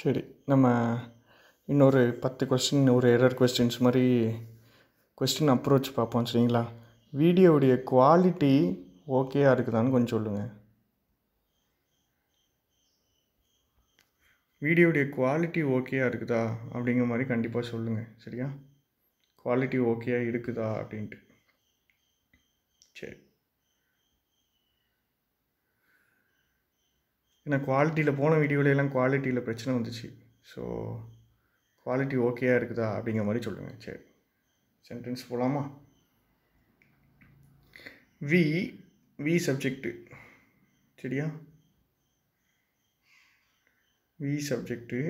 சரி நம்ம இன்னொரு பத்து கொஸ்டின் ஒரு எரர் கொஸ்டின்ஸ் மாதிரி கொஸ்டின் அப்ரோச் பார்ப்போம் சரிங்களா வீடியோவுடைய குவாலிட்டி ஓகேயாக இருக்குதான்னு கொஞ்சம் சொல்லுங்கள் வீடியோடைய குவாலிட்டி ஓகேயாக இருக்குதா அப்படிங்கிற மாதிரி கண்டிப்பாக சொல்லுங்கள் சரியா குவாலிட்டி ஓகேயாக இருக்குதா அப்படின்ட்டு சரி ஏன்னா குவாலிட்டியில் போன வீடியோவிலலாம் குவாலிட்டியில் பிரச்சனை வந்துச்சு ஸோ குவாலிட்டி ஓகேயாக இருக்குதா அப்படிங்கிற மாதிரி சொல்லுங்கள் சரி சென்டென்ஸ் போகலாமா வி வி சப்ஜெக்டு சரியா வி சப்ஜெக்டு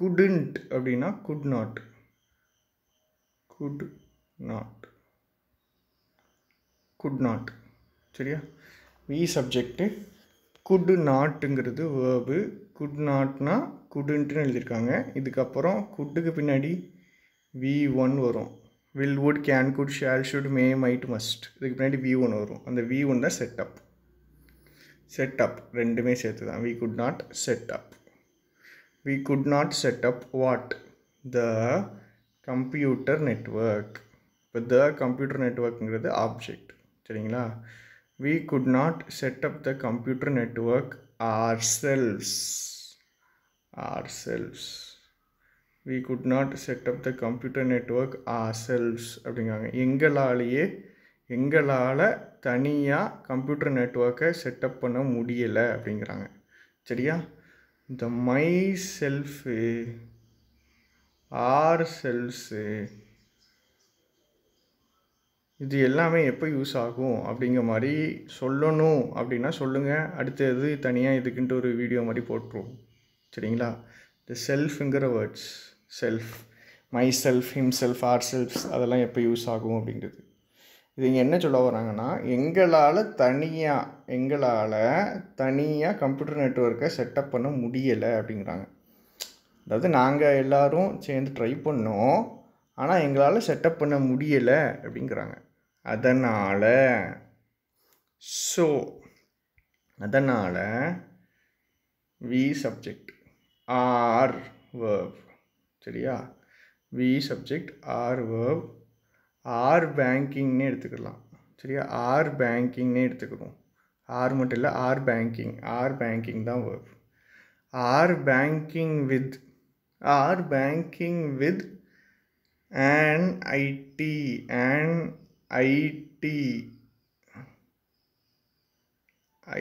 குடுண்ட் அப்படின்னா could not could not could not சரியா வி சப்ஜெக்டு குட் நாட்டுங்கிறது வேர்பு குட் நாட்னா குடுன்ட்டுன்னு எழுதியிருக்காங்க இதுக்கப்புறம் குட்டுக்கு பின்னாடி வி ஒன் வரும் will would can could shall should may might must இதுக்கு பின்னாடி வி ஒன் வரும் அந்த வி ஒன் தான் செட்டப் செட்டப் ரெண்டுமே சேர்த்து தான் we could not setup we could not setup what the computer network இப்போ த கம்ப்யூட்டர் நெட்ஒர்க்குங்கிறது ஆப்ஜெக்ட் சரிங்களா we could not set up the computer network ourselves ourselves we could not set up the computer network ourselves அப்படிங்கிறாங்க எங்களாலேயே எங்களால் தனியாக computer நெட்ஒர்க்கை setup பண்ண முடியலை அப்படிங்கிறாங்க சரியா இந்த மை செல்ஃபு ஆர் செல்ஸு இது எல்லாமே எப்போ யூஸ் ஆகும் அப்படிங்கிற மாதிரி சொல்லணும் அப்படின்னா சொல்லுங்கள் அடுத்தது தனியாக இதுக்குன்ட்டு ஒரு வீடியோ மாதிரி போட்டுருவோம் சரிங்களா த செல்ஃப்ங்கிற words self myself himself ourselves அதெல்லாம் எப்போ யூஸ் ஆகும் அப்படிங்கிறது இது இங்கே என்ன சொல்ல வராங்கன்னா எங்களால் தனியாக எங்களால் தனியாக கம்ப்யூட்டர் நெட்ஒர்க்கை செட்டப் பண்ண முடியலை அப்படிங்கிறாங்க அதாவது நாங்கள் எல்லோரும் சேர்ந்து ட்ரை பண்ணோம் ஆனால் எங்களால் செட்டப் பண்ண முடியலை அப்படிங்கிறாங்க அதனால் ஸோ அதனால் வி சப்ஜெக்ட் ஆர் வேர்வ் சரியா we subject are verb are பேங்கிங்னே எடுத்துக்கலாம் சரியா ஆர் பேங்கிங்னே எடுத்துக்கிறோம் ஆர் மட்டும் இல்லை ஆர் பேங்கிங் ஆர் பேங்கிங் தான் verb are banking with are banking with an IT an IT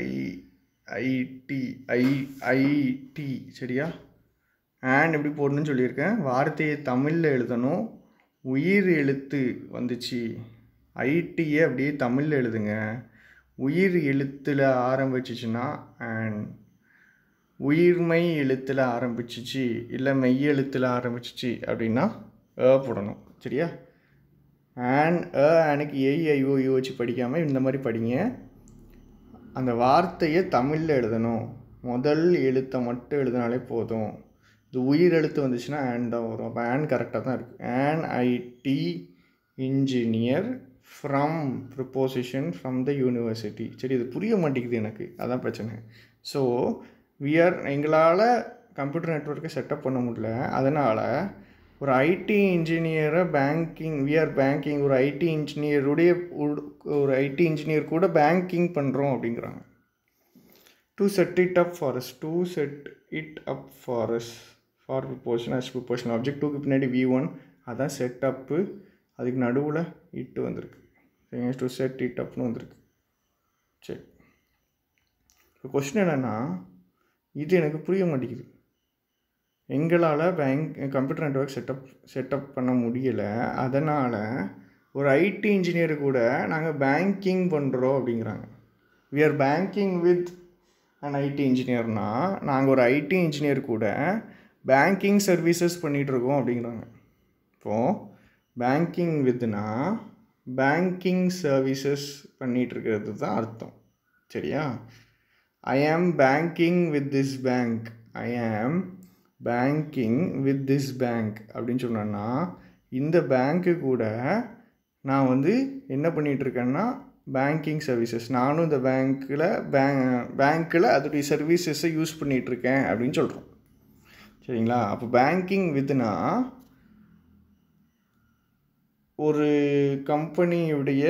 I IT I IT சரியா ஆண்ட் எப்படி போடணும்னு சொல்லியிருக்கேன் வார்த்தையை தமிழில் எழுதணும் உயிர் எழுத்து வந்துச்சு ஐடியை அப்படியே தமிழில் எழுதுங்க உயிர் எழுத்தில் ஆரம்பிச்சிச்சுன்னா அண்ட் உயிர்மை எழுத்தில் ஆரம்பிச்சிச்சு இல்லை மெய் எழுத்தில் ஆரம்பிச்சிச்சு அப்படின்னா போடணும் சரியா ஆன் அ ஏஐஓ யூ வச்சு படிக்காமல் இந்த மாதிரி படிங்க அந்த வார்த்தையை தமிழில் எழுதணும் முதல் எழுத்தை மட்டும் எழுதினாலே போதும் இது உயிர் எழுத்து வந்துச்சுன்னா ஆன் தான் வரும் அப்போ ஆன் கரெக்டாக தான் இருக்குது an IT engineer from preposition from the university சரி இது புரிய மாட்டேங்குது எனக்கு அதான் பிரச்சனை ஸோ வி ஆர் எங்களால் கம்ப்யூட்டர் நெட்ஒர்க்கை செட்டப் பண்ண முடியல அதனால் ஒரு ஐடி இன்ஜினியரை பேங்கிங் விஆர் பேங்கிங் ஒரு ஐடி இன்ஜினியருடைய ஒரு ஐடி இன்ஜினியர் கூட பேங்கிங் பண்ணுறோம் அப்படிங்கிறாங்க to set it up for us to set it up for for preposition as preposition object டூக்கு பின்னாடி வி ஒன் அதான் செட் அப்பு அதுக்கு நடுவில் இட்டு வந்திருக்கு சரிங்க செட் இட் அப்னு வந்திருக்கு சரி இப்போ கொஸ்டின் என்னென்னா இது எனக்கு புரிய மாட்டேங்குது எங்களால் bank computer network setup setup பண்ண முடியலை அதனால் ஒரு ஐடி இன்ஜினியர் கூட நாங்கள் பேங்கிங் பண்ணுறோம் அப்படிங்கிறாங்க we are banking with an IT இன்ஜினியர்னால் நாங்கள் ஒரு ஐடி இன்ஜினியர் கூட பேங்கிங் சர்வீசஸ் பண்ணிகிட்ருக்கோம் அப்படிங்கிறாங்க இப்போது பேங்கிங் வித்னா பேங்கிங் சர்வீசஸ் பண்ணிகிட்ருக்கிறது தான் அர்த்தம் சரியா I am banking with this bank I am banking with this bank அப்படின்னு சொன்னேன்னா இந்த பேங்க்கு கூட நான் வந்து என்ன பண்ணிகிட்ருக்கேன்னா பேங்கிங் சர்வீசஸ் நானும் இந்த பேங்க்கில் பேங்க் பேங்க்கில் அதோடைய சர்வீசஸை யூஸ் பண்ணிகிட்ருக்கேன் அப்படின்னு சொல்கிறோம் சரிங்களா அப்போ பேங்கிங் வித்னா ஒரு கம்பெனியுடைய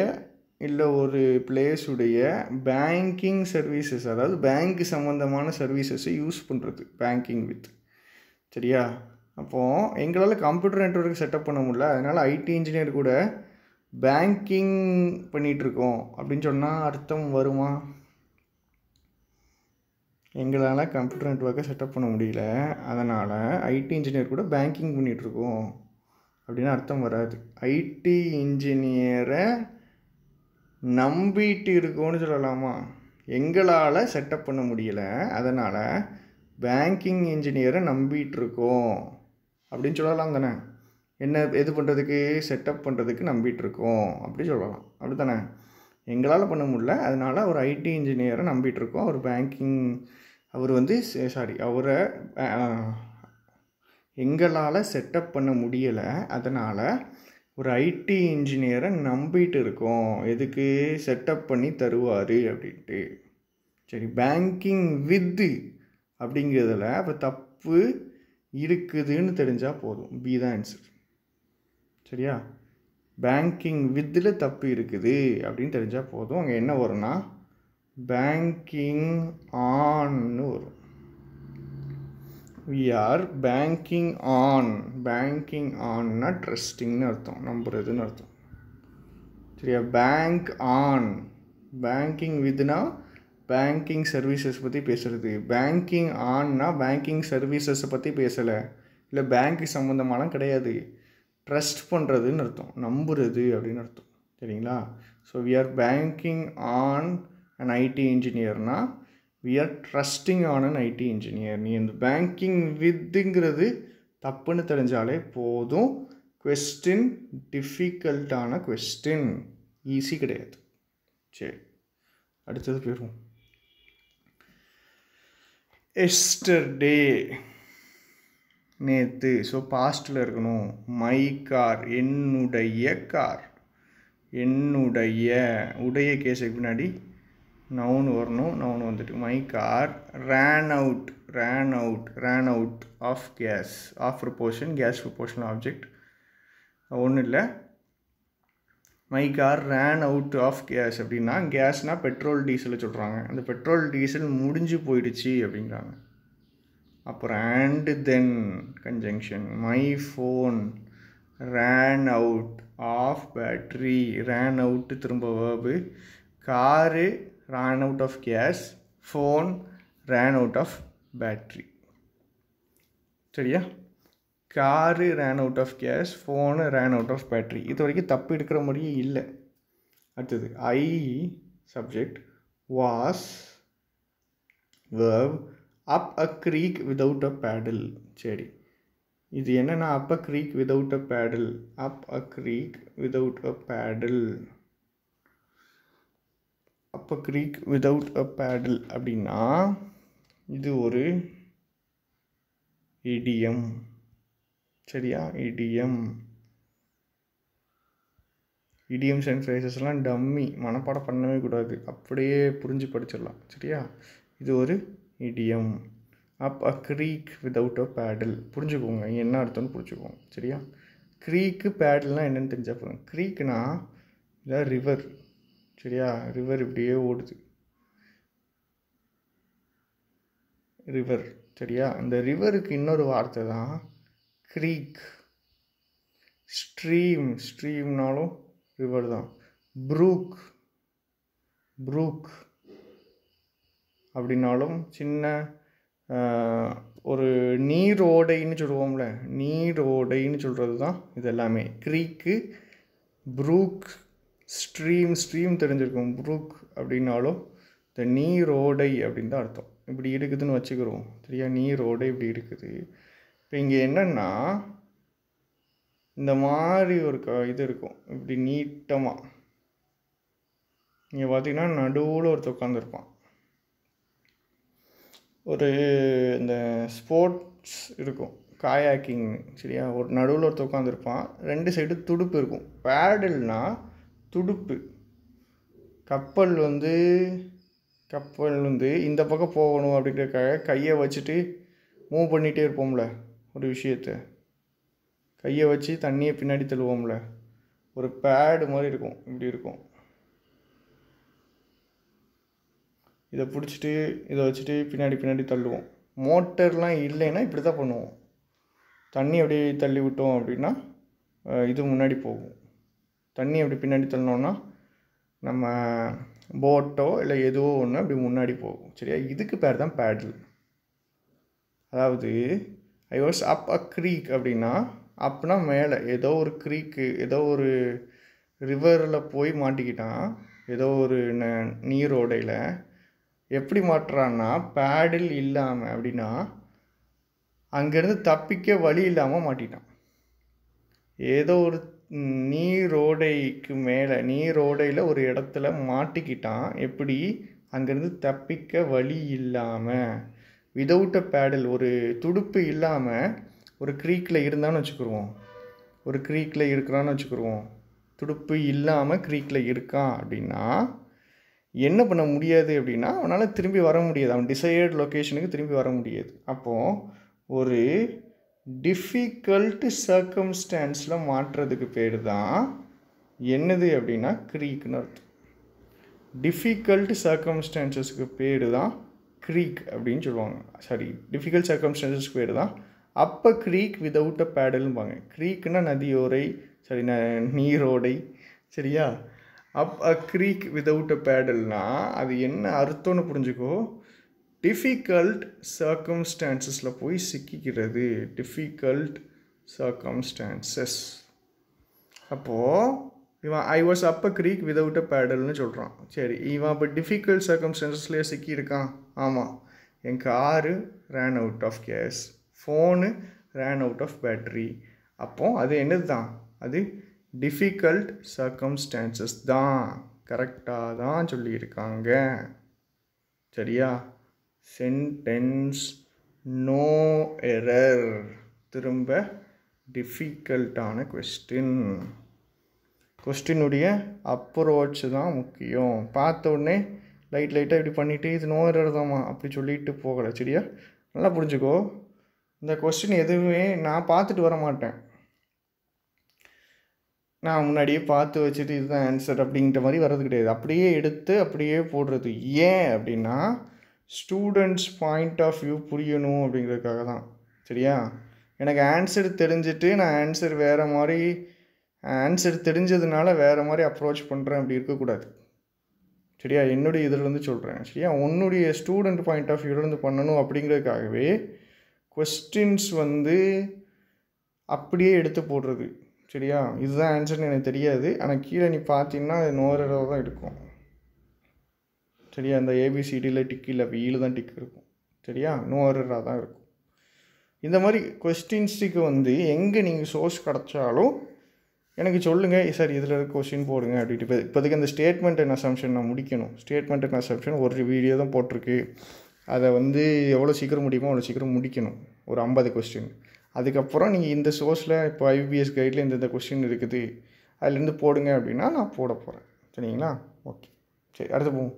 இல்லை ஒரு பிளேஸுடைய பேங்கிங் சர்வீசஸ் அதாவது பேங்க்கு சம்மந்தமான சர்வீசஸை யூஸ் பண்ணுறது பேங்கிங் வித் சரியா அப்போது எங்களால் கம்ப்யூட்டர் நெட்ஒர்க் செட்டப் பண்ண முடியல அதனால் ஐடி இன்ஜினியர் கூட பேங்கிங் பண்ணிகிட்ருக்கோம் அப்படின்னு சொன்னால் அர்த்தம் வருமா எங்களால் கம்ப்யூட்டர் நெட்ஒர்க்கை செட்டப் பண்ண முடியல அதனால் ஐடி இன்ஜினியர் கூட பேங்கிங் பண்ணிகிட்ருக்கோம் அப்படின்னு அர்த்தம் வராது ஐடி இன்ஜினியரை நம்பிட்டு இருக்கோன்னு சொல்லலாமா எங்களால் செட்டப் பண்ண முடியலை அதனால் பேங்கிங் இன்ஜினியரை நம்பிகிட்ருக்கோம் அப்படின்னு சொல்லலாம் தானே என்ன எது பண்ணுறதுக்கு செட்டப் பண்ணுறதுக்கு நம்பிகிட்ருக்கோம் அப்படி சொல்லலாம் அப்படி தானே எங்களால் பண்ண முடியல அதனால் ஒரு ஐடி இன்ஜினியரை நம்பிகிட்ருக்கோம் அவர் பேங்கிங் அவர் வந்து சாரி அவரை எங்களால் செட்டப் பண்ண முடியலை அதனால் ஒரு ஐடி இன்ஜினியரை நம்பிட்டு இருக்கோம் எதுக்கு செட்டப் பண்ணி தருவார் அப்படின்ட்டு சரி பேங்கிங் வித்து அப்படிங்கிறதுல அப்போ தப்பு இருக்குதுன்னு தெரிஞ்சால் போதும் பி தான் ஆன்சர் சரியா பேங்கிங் வித்தில் தப்பு இருக்குது அப்படின்னு தெரிஞ்சால் போதும் அங்கே என்ன வரும்னா பேங்கிங் ஆன்னு வரும் we are banking on banking ஆன்னா ட்ரஸ்டிங்னு அர்த்தம் நம்புறதுன்னு அர்த்தம் சரியா பேங்க் ஆன் பேங்கிங் வித்னா பேங்கிங் சர்வீசஸ் பற்றி பேசுகிறது பேங்கிங் ஆன்னா பேங்கிங் சர்வீசஸை பற்றி பேசலை இல்லை பேங்க்கு சம்மந்தமாலாம் கிடையாது ட்ரஸ்ட் பண்ணுறதுன்னு அர்த்தம் நம்புறது அப்படின்னு அர்த்தம் சரிங்களா so we are banking on an IT இன்ஜினியர்னால் we are trusting on an IT engineer நீ இந்த பேங்கிங் வித்துங்கிறது தப்புன்னு தெரிஞ்சாலே போதும் கொஸ்டின் டிஃபிகல்ட்டான கொஸ்டின் ஈஸி கிடையாது சரி அடுத்தது போயிடுவோம் எஸ்டர்டே நேற்று ஸோ பாஸ்டில் இருக்கணும் மை கார் என்னுடைய கார் என்னுடைய உடைய கேஸுக்கு பின்னாடி நவுன் வரணும் நவுன் வந்துட்டு my car ran out ran out ran out of gas of preposition gas preposition object ஒன்றும் இல்லை my car ran out of gas அப்படின்னா கேஸ்னால் பெட்ரோல் டீசலை சொல்கிறாங்க அந்த பெட்ரோல் டீசல் முடிஞ்சு போயிடுச்சு அப்படிங்கிறாங்க அப்புறம் and then conjunction my phone ran out of battery ran out திரும்ப verb car ran out of gas phone ran out of battery சரியா car ran out of gas phone ran out of battery இது வரைக்கும் தப்பு எடுக்கிற மாதிரியே இல்லை அடுத்தது I subject was வேவ் up a creek without a paddle சரி இது என்னென்னா up a creek without a paddle up a creek without a paddle up a creek without a paddle அப்படின்னா இது ஒரு இடியம் சரியா இடியம் இடியம் சென்ட்ரைசஸ்லாம் டம்மி மனப்பாடம் பண்ணவே கூடாது அப்படியே புரிஞ்சு படிச்சிடலாம் சரியா இது ஒரு இடியம் அப் அ க்ரீக் விதவுட் அ பேடல் புரிஞ்சுக்கோங்க என்ன அர்த்தம்னு புரிஞ்சுக்கோங்க சரியா க்ரீக்கு பேடல்னால் என்னென்னு தெரிஞ்சால் போதும் க்ரீக்குனா இதான் ரிவர் சரியா ரிவர் இப்படியே ஓடுது ரிவர் சரியா அந்த ரிவருக்கு இன்னொரு வார்த்தை தான் க்ரீக் ஸ்ட்ரீம் ஸ்ட்ரீம்னாலும் ரிவர் தான் ப்ரூக் ப்ரூக் அப்படின்னாலும் சின்ன ஒரு நீரோடைன்னு சொல்லுவோம்ல நீரோடைன்னு சொல்கிறது தான் இது எல்லாமே க்ரீக்கு ப்ரூக் ஸ்ட்ரீம் ஸ்ட்ரீம் தெரிஞ்சிருக்கும் ப்ரூக் அப்படின்னாலும் இந்த நீரோடை அப்படின்னு தான் அர்த்தம் இப்படி இருக்குதுன்னு வச்சுக்கிறோம் சரியா நீரோடை இப்படி இருக்குது இப்போ இங்கே என்னென்னா இந்த மாதிரி ஒரு க இது இருக்கும் இப்படி நீட்டமாக இங்கே பார்த்திங்கன்னா நடுவில் ஒருத்தர் உட்காந்துருப்பான் ஒரு இந்த ஸ்போர்ட்ஸ் இருக்கும் காயாக்கிங் சரியா ஒரு நடுவில் ஒருத்தர் உட்காந்துருப்பான் ரெண்டு சைடு துடுப்பு இருக்கும் பேடல்னால் துடுப்பு கப்பல் வந்து கப்பல் வந்து இந்த பக்கம் போகணும் அப்படிங்கிறக்காக கையை வச்சுட்டு மூவ் பண்ணிகிட்டே இருப்போம்ல ஒரு விஷயத்தை கையை வச்சு தண்ணியை பின்னாடி தள்ளுவோம்ல ஒரு பேடு மாதிரி இருக்கும் இப்படி இருக்கும் இதை பிடிச்சிட்டு இதை வச்சுட்டு பின்னாடி பின்னாடி தள்ளுவோம் மோட்டர்லாம் இல்லைன்னா இப்படி தான் பண்ணுவோம் தண்ணி அப்படியே தள்ளி விட்டோம் அப்படின்னா இது முன்னாடி போகும் தண்ணி அப்படி பின்னாடி தள்ளினோன்னா நம்ம போட்டோ இல்லை எதுவோ ஒன்று அப்படி முன்னாடி போகும் சரியா இதுக்கு பேர் தான் பேடில் அதாவது I was up a creek அப்படின்னா அப்னா மேலே ஏதோ ஒரு க்ரீக்கு ஏதோ ஒரு ரிவரில் போய் மாட்டிக்கிட்டான் ஏதோ ஒரு ந நீரோடையில் எப்படி மாட்டுறான்னா பேடில் இல்லாமல் அப்படின்னா அங்கேருந்து தப்பிக்க வழி இல்லாமல் மாட்டிட்டான் ஏதோ ஒரு நீரோடைக்கு மேலே நீரோடையில் ஒரு இடத்துல மாட்டிக்கிட்டான் எப்படி அங்கேருந்து தப்பிக்க வழி இல்லாமல் விதவுட் அ பேடல் ஒரு துடுப்பு இல்லாமல் ஒரு க்ரீக்கில் இருந்தான்னு வச்சுக்கிடுவோம் ஒரு க்ரீக்கில் இருக்கிறான்னு வச்சுக்கிடுவோம் துடுப்பு இல்லாமல் க்ரீக்கில் இருக்கான் அப்படின்னா என்ன பண்ண முடியாது அப்படின்னா அவனால் திரும்பி வர முடியாது அவன் டிசைர்டு லொக்கேஷனுக்கு திரும்பி வர முடியாது அப்போது ஒரு டிஃபிகல்ட்டு சர்க்கம்ஸ்டான்ஸில் மாற்றுறதுக்கு பேர் தான் என்னது அப்படின்னா க்ரீக்னு அர்த்தம் டிஃபிகல்ட் சர்க்கம்ஸ்டான்சஸ்க்கு பேர் தான் க்ரீக் அப்படின்னு சொல்லுவாங்க சாரி டிஃபிகல்ட் சர்க்கம்ஸ்டன்சஸ் பேர் தான் அப்போ க்ரீக் விதவுட் அ பேடலும்பாங்க க்ரீக்குன்னா நதியோரை சரி ந நீரோடை சரியா அப் அ க்ரீக் விதவுட் அ பேடல்னா அது என்ன அர்த்தம்னு புரிஞ்சுக்கோ டிஃபிகல்ட் சர்க்கம்ஸ்டான்சஸில் போய் சிக்கிக்கிறது டிஃபிகல்ட் சர்க்கம்ஸ்டான்சஸ் அப்போது இவன் I was up a creek without a பேடல்னு சொல்கிறான் சரி இவன் இப்போ டிஃபிகல்ட் சர்க்கம்ஸ்டன்சஸ்லேயே சிக்கியிருக்கான் ஆமாம் என் car ran out of gas phone ran out of battery அப்போது அது என்னது தான் அது டிஃபிகல்ட் சர்க்கம்ஸ்டான்சஸ் தான் கரெக்டாக தான் சொல்லியிருக்காங்க சரியா சென்டென்ஸ் நோ எரர் திரும்ப டிஃபிகல்ட்டான கொஸ்டின் கொஸ்டினுடைய அப்ரோச் தான் முக்கியம் பார்த்த உடனே லைட் லைட்டாக இப்படி பண்ணிவிட்டு இது நோயிறதாமா அப்படி சொல்லிட்டு போகலை சரியா நல்லா புரிஞ்சுக்கோ இந்த கொஸ்டின் எதுவுமே நான் பார்த்துட்டு வர மாட்டேன் நான் முன்னாடியே பார்த்து வச்சுட்டு இதுதான் ஆன்சர் அப்படிங்கிற மாதிரி வர்றது கிடையாது அப்படியே எடுத்து அப்படியே போடுறது ஏன் அப்படின்னா ஸ்டூடெண்ட்ஸ் பாயிண்ட் ஆஃப் வியூ புரியணும் அப்படிங்கிறதுக்காக தான் சரியா எனக்கு ஆன்சர் தெரிஞ்சுட்டு நான் ஆன்சர் வேறு மாதிரி ஆன்சர் தெரிஞ்சதுனால வேறு மாதிரி அப்ரோச் பண்ணுறேன் அப்படி இருக்கக்கூடாது சரியா என்னுடைய இதிலேருந்து சொல்கிறேன் சரியா உன்னுடைய ஸ்டூடெண்ட் பாயிண்ட் ஆஃப் வியூலேருந்து பண்ணணும் அப்படிங்கிறதுக்காகவே கொஸ்டின்ஸ் வந்து அப்படியே எடுத்து போடுறது சரியா இதுதான் ஆன்சர்னு எனக்கு தெரியாது ஆனால் கீழே நீ பார்த்தீங்கன்னா அது நோரடாக தான் இருக்கும் சரியா இந்த ஏபிசிடியில் டிக் இல்லை வீல் தான் டிக் இருக்கும் சரியா நோரடாக தான் இருக்கும் இந்த மாதிரி கொஸ்டின்ஸுக்கு வந்து எங்கே நீங்கள் சோர்ஸ் கிடச்சாலும் எனக்கு சொல்லுங்கள் சார் இதில் இருக்க கொஸ்டின் போடுங்க அப்படின்ட்டு இப்போ இப்போதைக்கு அந்த ஸ்டேட்மெண்ட் என்ன அசம்ஷன் நான் முடிக்கணும் ஸ்டேட்மெண்ட் என்ன அசம்ஷன் ஒரு வீடியோ தான் போட்டிருக்கு அதை வந்து எவ்வளோ சீக்கிரம் முடியுமோ அவ்வளோ சீக்கிரம் முடிக்கணும் ஒரு ஐம்பது கொஸ்டின் அதுக்கப்புறம் நீங்கள் இந்த சோர்ஸில் இப்போ ஐபிஎஸ் கைடில் இந்த இந்த கொஸ்டின் இருக்குது அதுலேருந்து போடுங்க அப்படின்னா நான் போட போகிறேன் சரிங்களா ஓகே சரி அடுத்து போவோம்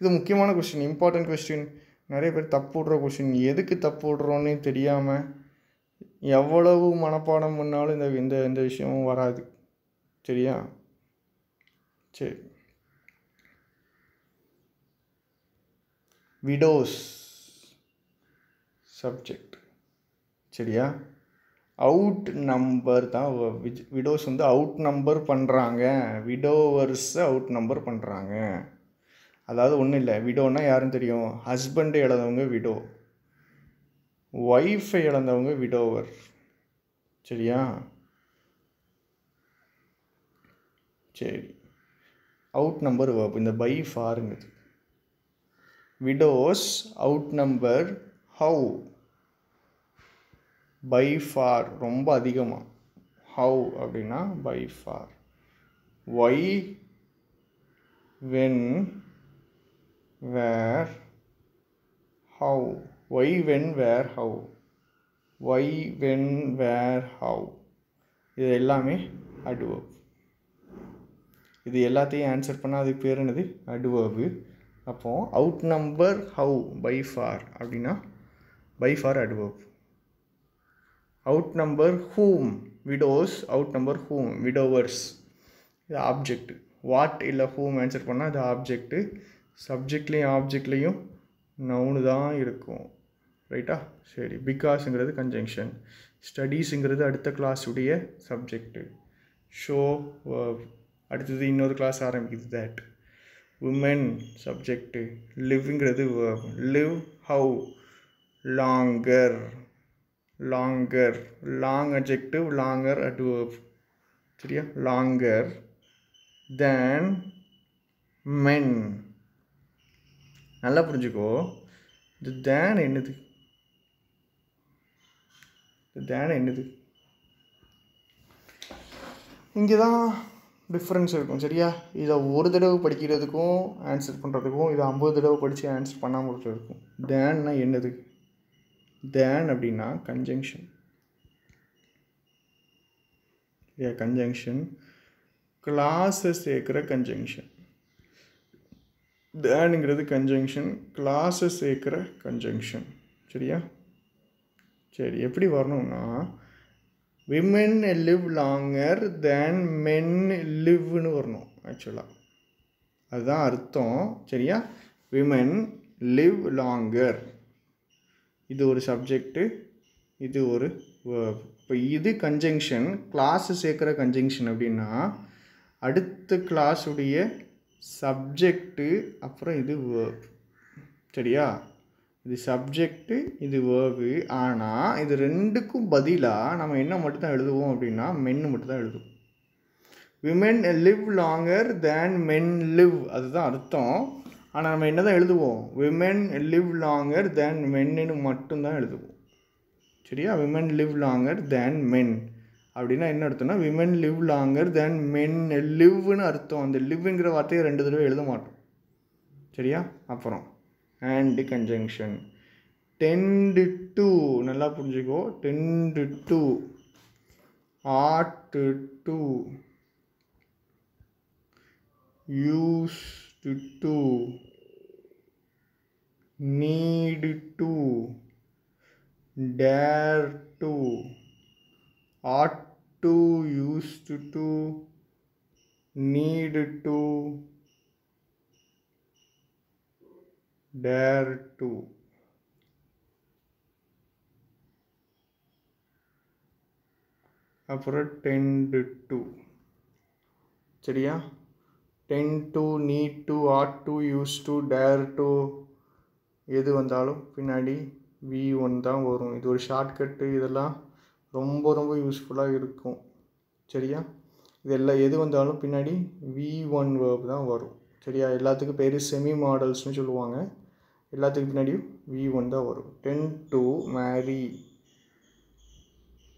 இது முக்கியமான கொஸ்டின் இம்பார்ட்டண்ட் கொஸ்டின் நிறைய பேர் தப்பு விடுற கொஸ்டின் எதுக்கு தப்பு விடுறோன்னே தெரியாமல் எவ்வளவு மனப்பாடம் பண்ணாலும் இந்த இந்த இந்த விஷயமும் வராது சரியா சரி விடோஸ் சப்ஜெக்ட் சரியா அவுட் நம்பர் தான் விடோஸ் வந்து அவுட் நம்பர் பண்ணுறாங்க விடோவர்ஸை அவுட் நம்பர் பண்ணுறாங்க அதாவது ஒன்றும் இல்லை விடோன்னா யாருன்னு தெரியும் ஹஸ்பண்டு இழந்தவங்க விடோ ஒய்ஃபை இழந்தவங்க விடோவர் சரியா சரி அவுட் நம்பர் வேர்ப் இந்த பை ஃபாருங்குது widows outnumber how by far ரொம்ப அதிகமாக ஹவு அப்படின்னா by far why when where how why when where how why when where how இது எல்லாமே அட்வர்ப் இது எல்லாத்தையும் ஆன்சர் பண்ணால் அதுக்கு பேர் என்னது அட்வர்பு அப்போது outnumber how by far அப்படின்னா by far adverb outnumber whom widows outnumber whom widowers இது ஆப்ஜெக்ட் வாட் இல்லை ஹூம் ஆன்சர் பண்ணால் இது ஆப்ஜெக்ட்டு சப்ஜெக்ட்லேயும் ஆப்ஜெக்ட்லேயும் நவுனு தான் இருக்கும் ரைட்டா சரி பிகாஸுங்கிறது கன்ஜங்ஷன் ஸ்டடீஸுங்கிறது அடுத்த கிளாஸுடைய சப்ஜெக்டு ஷோ அடுத்தது இன்னொரு கிளாஸ் ஆரம்பிக்குது தேட் உமன் சப்ஜெக்டு லிவ்ங்கிறது live how longer longer long adjective longer adverb சரியா லாங்கர் தென் மென் நல்லா புரிஞ்சுக்கோ இந்த தேன் என்னது இந்த தேன் என்னது இங்கே தான் டிஃப்ரென்ஸ் இருக்கும் சரியா இதை ஒரு தடவை படிக்கிறதுக்கும் ஆன்சர் பண்ணுறதுக்கும் இதை ஐம்பது தடவை படித்து ஆன்சர் பண்ணாமல் இருக்கும் தேன்னா என்னது தேன் அப்படின்னா கன்ஜங்ஷன் சரியா கன்ஜங்ஷன் கிளாஸை சேர்க்குற கன்ஜங்ஷன் தேனுங்கிறது கன்ஜங்ஷன் கிளாஸை சேர்க்குற கன்ஜங்ஷன் சரியா சரி எப்படி வரணும்னா women live longer than men லிவ்னு வரணும் ஆக்சுவலாக அதுதான் அர்த்தம் சரியா விமென் லிவ் லாங்கர் இது ஒரு சப்ஜெக்டு இது ஒரு இப்போ இது கன்ஜங்ஷன் கிளாஸு சேர்க்குற கன்ஜங்ஷன் அப்படின்னா அடுத்த கிளாஸுடைய சப்ஜெக்டு அப்புறம் இது சரியா இது சப்ஜெக்டு இது வேர்வு ஆனால் இது ரெண்டுக்கும் பதிலாக நம்ம என்ன மட்டும் தான் எழுதுவோம் அப்படின்னா மென்னு மட்டும் தான் எழுதுவோம் women live longer than men live அதுதான் அர்த்தம் ஆனால் நம்ம என்ன தான் எழுதுவோம் விமென் லிவ் லாங்கர் தேன் மென்னு மட்டும்தான் எழுதுவோம் சரியா women live longer than men அப்படின்னா என்ன அர்த்தம்னா women live longer than men லிவ்னு அர்த்தம் அந்த லிவ்ங்கிற வார்த்தையை ரெண்டு தடவை எழுத மாட்டோம் சரியா அப்புறம் அண்ட் கன்ஜங்ஷன் டென்டு டு நல்லா புரிஞ்சுக்கோ tend to ought to use to need to dare to ought to use to need to dare to அப்புறம் டென்டு டூ சரியா tend to need to ought to use to dare to எது வந்தாலும் பின்னாடி V one தான் வரும் இது ஒரு shortcut இதெல்லாம் ரொம்ப ரொம்ப யூஸ்ஃபுல்லாக இருக்கும் சரியா எல்லாம் எது வந்தாலும் பின்னாடி வி ஒன் வேர்ப் தான் வரும் சரியா எல்லாத்துக்கும் பேர் செமி மாடல்ஸ்னு சொல்லுவாங்க எல்லாத்துக்கும் பின்னாடியும் வி ஒன் தான் வரும் tend to marry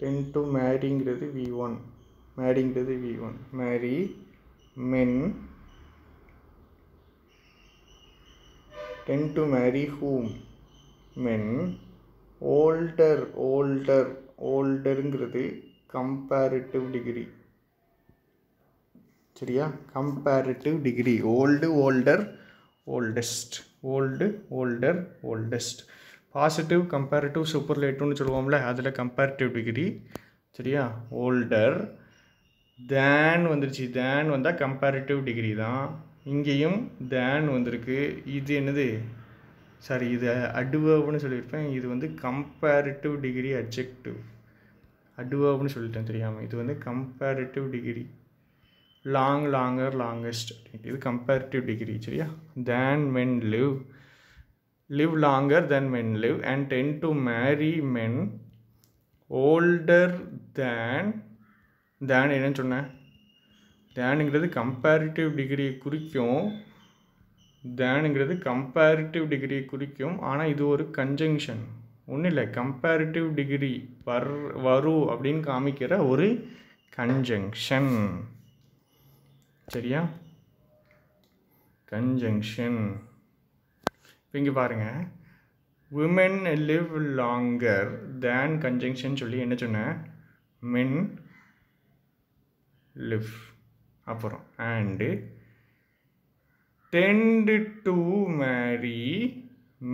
tend to மேரிங்கிறது வி ஒன் மேரிங்கிறது V one marry men tend to marry whom men older older ஓல்டருங்கிறது கம்பேரிட்டிவ் டிகிரி சரியா comparative degree old older oldest old older oldest positive comparative super லேட்டும்னு சொல்லுவோம்ல அதில் comparative degree சரியா older than வந்துருச்சு than வந்தால் comparative degree தான் இங்கேயும் தேன் வந்திருக்கு இது என்னது சாரி இது அட்வர்ப்னு சொல்லியிருப்பேன் இது வந்து கம்பேரிட்டிவ் டிகிரி அப்ஜெக்டிவ் அட்வர்ப்னு சொல்லிட்டேன் தெரியாமல் இது வந்து comparative degree long longer longest இது கம்பேரிட்டிவ் டிகிரி சரியா than men live live longer then men live and tend to marry men older than than என்னன்னு சொன்னேன் தேனுங்கிறது கம்பேரிட்டிவ் டிகிரியை குறிக்கும் தேனுங்கிறது கம்பேரிட்டிவ் டிகிரியை குறிக்கும் ஆனால் இது ஒரு கன்ஜங்ஷன் ஒன்றும் இல்லை கம்பேரிட்டிவ் டிகிரி வர் வரும் அப்படின்னு காமிக்கிற ஒரு கன்ஜங்ஷன் சரியா கன்ஜங்ஷன் இப்போ இங்கே பாருங்கள் women live longer than conjunction சொல்லி என்ன சொன்னேன் மென் லிவ் அப்புறம் and tend to marry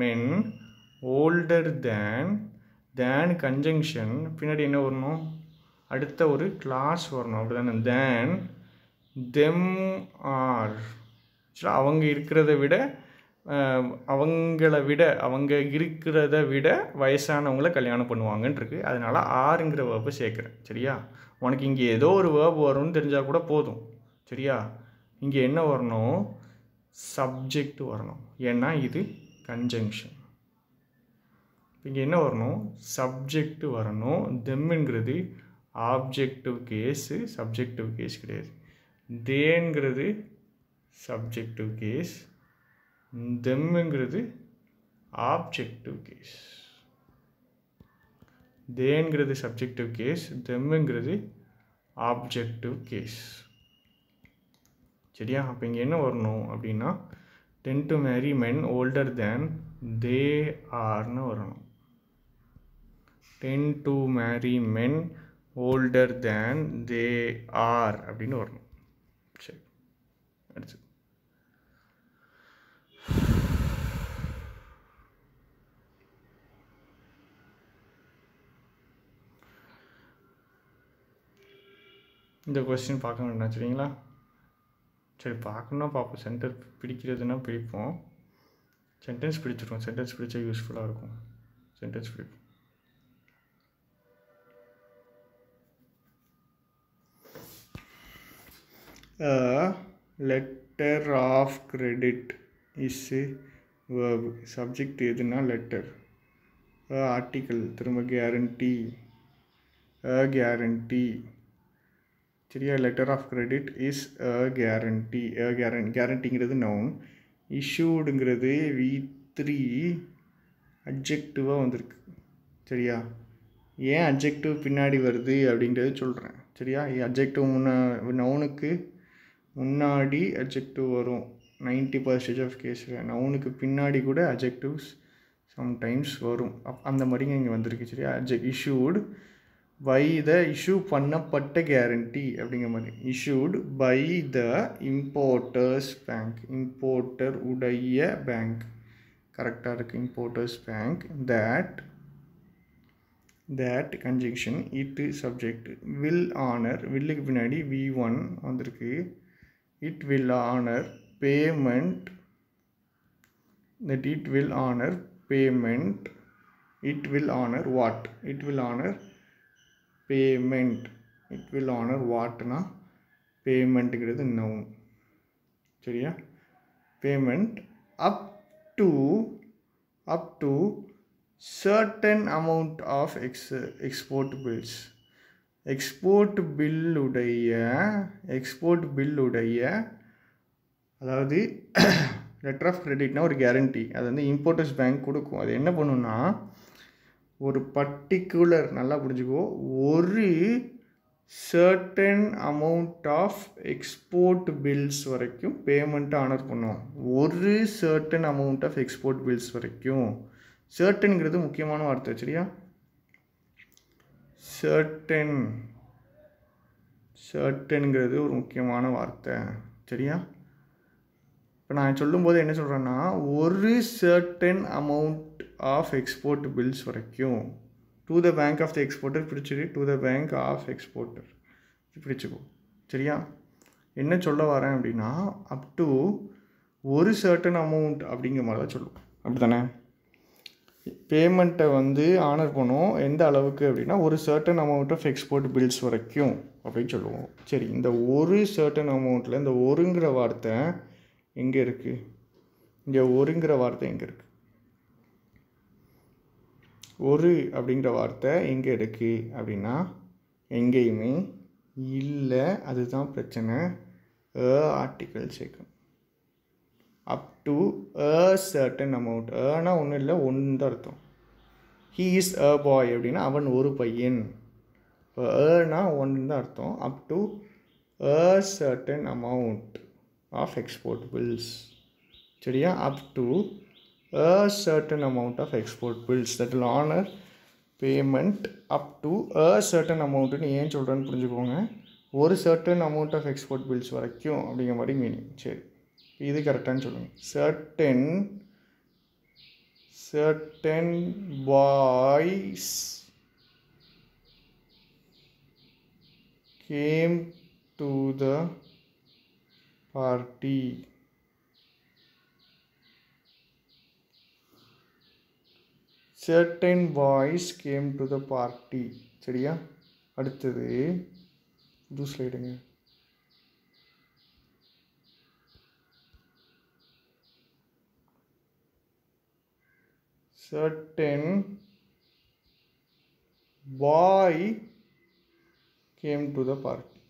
men older than than conjunction பின்னாடி என்ன வரணும் அடுத்த ஒரு கிளாஸ் வரணும் அப்படி தானே தேன் தெம் ஆர் ஆக்சுவலாக அவங்க இருக்கிறத விட அவங்கள விட அவங்க இருக்கிறத விட வயசானவங்கள கல்யாணம் பண்ணுவாங்கன்ட்ருக்கு அதனால் ஆறுங்கிற வேர்பை சேர்க்குறேன் சரியா உனக்கு இங்கே ஏதோ ஒரு வேர்பு வரும்னு தெரிஞ்சால் கூட போதும் சரியா இங்கே என்ன வரணும் சப்ஜெக்ட் வரணும் ஏன்னா இது கன்ஜங்ஷன் இங்கே என்ன வரணும் சப்ஜெக்ட் வரணும் தெம்முங்கிறது ஆப்ஜெக்டிவ் கேஸு சப்ஜெக்டிவ் கேஸ் கிடையாது தேங்கிறது சப்ஜெக்டிவ் கேஸ் தெம்ங்கிறது ஆப்ஜெக்டிவ் கேஸ் தேங்கிறது சப்ஜெக்டிவ் கேஸ் தெம்ங்கிறது ஆப்ஜெக்டிவ் கேஸ் சரியா அப்போ இங்கே என்ன வரணும் அப்படின்னா tend to marry men older than they ஆர்னு வரணும் tend to marry men older than they are அப்படின்னு வரணும் இந்த கொஸ்டின் பார்க்க வேண்டாம் சரிங்களா சரி பார்க்கணும்னா பார்ப்போம் சென்டர் பிடிக்கிறதுனா பிடிப்போம் சென்டென்ஸ் பிடிச்சிருக்கோம் சென்டென்ஸ் பிடிச்சா யூஸ்ஃபுல்லாக இருக்கும் சென்டென்ஸ் பிடிப்போம் uh letter of credit is subject எதுனா லெட்டர் ஆர்டிக்கல் திரும்ப கேரண்டி அ கேரண்டி சரியா letter of credit is a guarantee a guarantee கேரண்டிங்கிறது நவுன் இஷ்யூடுங்கிறது வி த்ரீ அப்ஜெக்டிவாக வந்திருக்கு சரியா ஏன் அப்ஜெக்டிவ் பின்னாடி வருது அப்படின்றது சொல்கிறேன் சரியா அப்ஜெக்டிவ் முன்ன நவுனுக்கு முன்னாடி அஜெக்டிவ் வரும் நைன்ட்டி பர்சன்டேஜ் ஆஃப் கேஸில் நவுனுக்கு பின்னாடி கூட அஜெக்டிவ்ஸ் சம்டைம்ஸ் வரும் அப் அந்த மாதிரிங்க இங்கே வந்திருக்கு சரி adjective issued by the issue பண்ணப்பட்ட கேரண்டி அப்படிங்கிற மாதிரி issued by the importers bank importer உடைய பேங்க் கரெக்டாக இருக்குது importers bank that that conjunction it subject will honour வில்லுக்கு பின்னாடி வி ஒன் வந்திருக்கு it will honor payment that it will honor payment it will honor what it will honor payment it will honor what na payment gredu noun seriya payment up to up to certain amount of ex export bills export பில்லுடைய export பில்லுடைய அதாவது letter of கிரெடிட்னா ஒரு guarantee அது வந்து importers bank கொடுக்கும் அது என்ன பண்ணுன்னா ஒரு பர்டிகுலர் நல்லா புரிஞ்சுக்கோ ஒரு certain amount of export bills வரைக்கும் பேமெண்ட்டை ஆனர் பண்ணும் ஒரு certain amount of export bills வரைக்கும் சர்டன்கிறது முக்கியமான வார்த்தை சரியா சர்டன் சர்டனுங்கிறது ஒரு முக்கியமான வார்த்தை சரியா இப்போ நான் சொல்லும்போது என்ன சொல்கிறேன்னா ஒரு certain amount of export bills வரைக்கும் to the bank of the exporter பிடிச்சிரு to the bank of exporter பிடிச்சிக்கோ சரியா என்ன சொல்ல வரேன் அப்படின்னா அப் டு ஒரு சர்டன் அமௌண்ட் அப்படிங்கிற மாதிரி தான் சொல்லுவோம் அப்படி தானே பேமெண்ட்டை வந்து ஆனர் பண்ணுவோம் எந்த அளவுக்கு அப்படின்னா ஒரு certain amount of export bills வரைக்கும் அப்படின்னு சொல்லுவோம் சரி இந்த ஒரு சர்டன் அமௌண்ட்டில் இந்த ஒருங்கிற வார்த்தை எங்கே இருக்குது இங்கே ஒருங்கிற வார்த்தை எங்கே இருக்குது ஒரு அப்படிங்கிற வார்த்தை எங்கே இருக்குது அப்படின்னா எங்கேயுமே இல்லை அதுதான் பிரச்சனை ஆர்டிக்கல் சேர்க்கணும் டு அ சர்டன் அமௌண்ட் ஏன்னா ஒன்றும் இல்லை ஒன்று தான் அர்த்தம் ஹீ இஸ் அ பாய் அப்படின்னா அவன் ஒரு பையன் இப்போ ஏர்னா ஒன்று தான் அர்த்தம் up to a certain amount of export bills சரியா up to a certain amount of export bills that will honour payment up to a certain அமௌண்ட்டுன்னு ஏன் சொல்கிறேன்னு புரிஞ்சுக்கோங்க ஒரு certain amount of export bills வரைக்கும் அப்படிங்கிற மாதிரி மீனிங் சரி இது கரெக்டானு சொல்லுங்கள் certain certain boys came to the party certain boys came to the party சரியா அடுத்தது புது ஸ்லைடுங்க certain boy came to the party.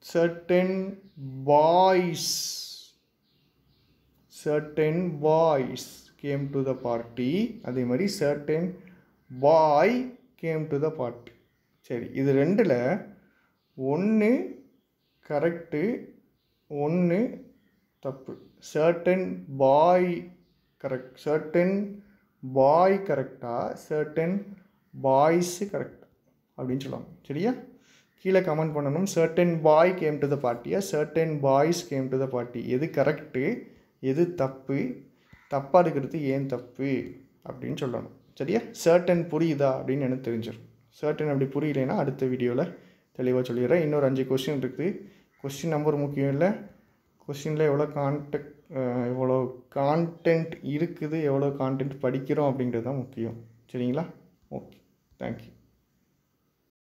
Certain boys, certain boys came to the party. அதே மாதிரி certain boy came to the party. சரி இது ரெண்டில் ஒன்று correct ஒன்று தப்பு certain boy correct certain boy கரெக்டாக சர்டன் பாய்ஸு கரெக்ட் அப்படின்னு சொல்லுவாங்க சரியா கீழே கமெண்ட் பண்ணணும் certain boy came to the பார்ட்டியா certain boys came to the party எது கரெக்டு எது தப்பு தப்பாக இருக்கிறது ஏன் தப்பு அப்படின்னு சொல்லணும் சரியா சர்டன் புரியுதா அப்படின்னு எனக்கு தெரிஞ்சிடும் சர்டன் அப்படி புரியலைன்னா அடுத்த வீடியோவில் தெளிவாக சொல்லிடுறேன் இன்னொரு அஞ்சு கொஸ்டின் இருக்குது கொஸ்டின் நம்பர் முக்கியம் இல்லை கொஸ்டினில் எவ்வளோ கான்டெக்ட் எவ்வளோ கான்டென்ட் இருக்குது எவ்வளோ கான்டென்ட் படிக்கிறோம் அப்படின்றது தான் முக்கியம் சரிங்களா ஓகே தேங்க்யூ